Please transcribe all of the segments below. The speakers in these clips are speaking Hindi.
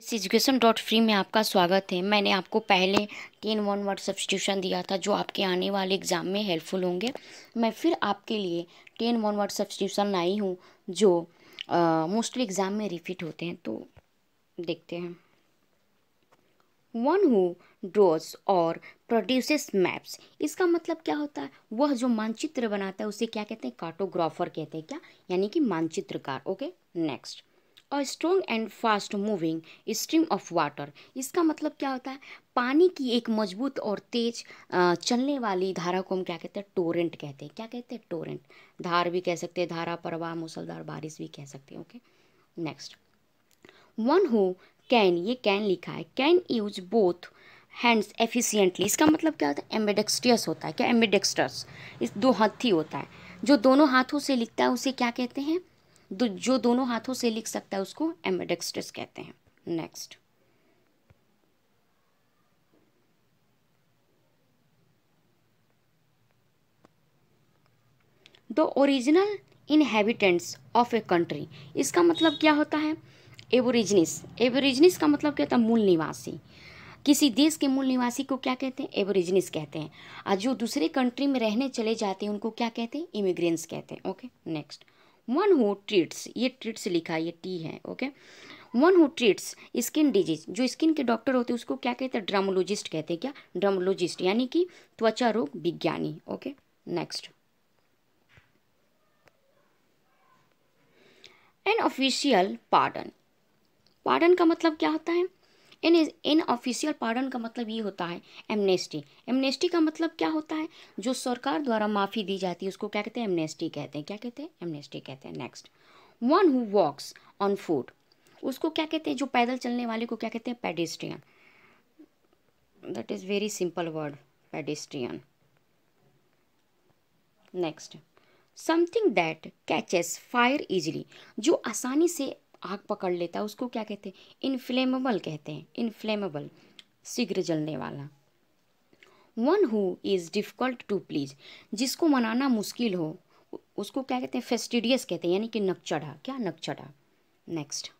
इस एजुकेशन डॉट फ्री में आपका स्वागत है मैंने आपको पहले टेन वन वर्ड सब्सटीट्यूशन दिया था जो आपके आने वाले एग्ज़ाम में हेल्पफुल होंगे मैं फिर आपके लिए टेन वन वर्ड सब्सटीट्यूशन लाई हूँ जो मोस्टली एग्ज़ाम में रिपीट होते हैं तो देखते हैं वन हु ड्रॉज और प्रोड्यूसेस मैप्स इसका मतलब क्या होता है वह जो मानचित्र बनाता है उसे क्या कहते हैं कार्टोग्राफर कहते हैं क्या यानी कि मानचित्रकार okay next a strong and fast moving stream of water इसका मतलब क्या होता है पानी की एक मजबूत और तेज चलने वाली धारा को हम क्या कहते हैं टोरेंट कहते हैं क्या कहते हैं टोरेंट धार भी कह सकते हैं धारा प्रवाह मूसलधार बारिश भी कह सकते हैं okay next one who can ये कैन लिखा है can use both hands efficiently इसका मतलब क्या होता है एम्बेडेक्सटियस होता है क्या एम्बेडेक्सटस इस दो हाथी होता है जो दोनों हाथों से लिखता है उसे क्या कहते हैं जो दोनों हाथों से लिख सकता है उसको एमेडेक्स्ट्रस कहते हैं next the original inhabitants of a country इसका मतलब क्या होता है एवोरिजनिस एवोरिजनिस का मतलब क्या होता है मूल निवासी किसी देश के मूल निवासी को क्या कहते हैं एवोरिजनिस कहते हैं और जो दूसरे कंट्री में रहने चले जाते हैं उनको क्या कहते हैं इमिग्रेंट्स कहते हैं okay next one who treats ये ट्रीट्स लिखा है ये टी है okay one who treats skin disease जो स्किन के डॉक्टर होते हैं उसको क्या कहते हैं ड्रामोलॉजिस्ट कहते हैं क्या ड्रामोलॉजिस्ट यानी कि त्वचा रोग विज्ञानी okay next an official pardon pardon का मतलब क्या होता है इन इन ऑफिशियल पार्डन का मतलब ये होता है एमनेस्टी एमनेस्टी का मतलब क्या होता है जो सरकार द्वारा माफ़ी दी जाती है उसको क्या कहते हैं एमनेस्टी कहते हैं क्या कहते हैं एमनेस्टी कहते हैं next one who walks on foot उसको क्या कहते हैं जो पैदल चलने वाले को क्या कहते हैं pedestrian that is very simple word pedestrian next something that catches fire easily जो आसानी से आग पकड़ लेता है उसको क्या कहते हैं इनफ्लेमेबल कहते हैं इनफ्लेमेबल शीघ्र जलने वाला one who is difficult to please जिसको मनाना मुश्किल हो उसको क्या कहते हैं फेस्टिडियस कहते हैं यानी कि नकचढ़ा क्या नकचढ़ा next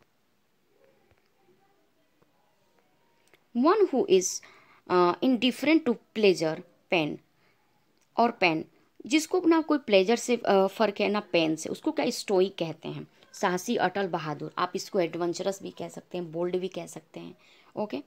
one who is indifferent to pleasure pain और पेन जिसको ना कोई प्लेजर से uh, फ़र्क है ना पेन से उसको क्या स्टोइक कहते हैं साहसी अटल बहादुर आप इसको एडवेंचरस भी कह सकते हैं बोल्ड भी कह सकते हैं ओके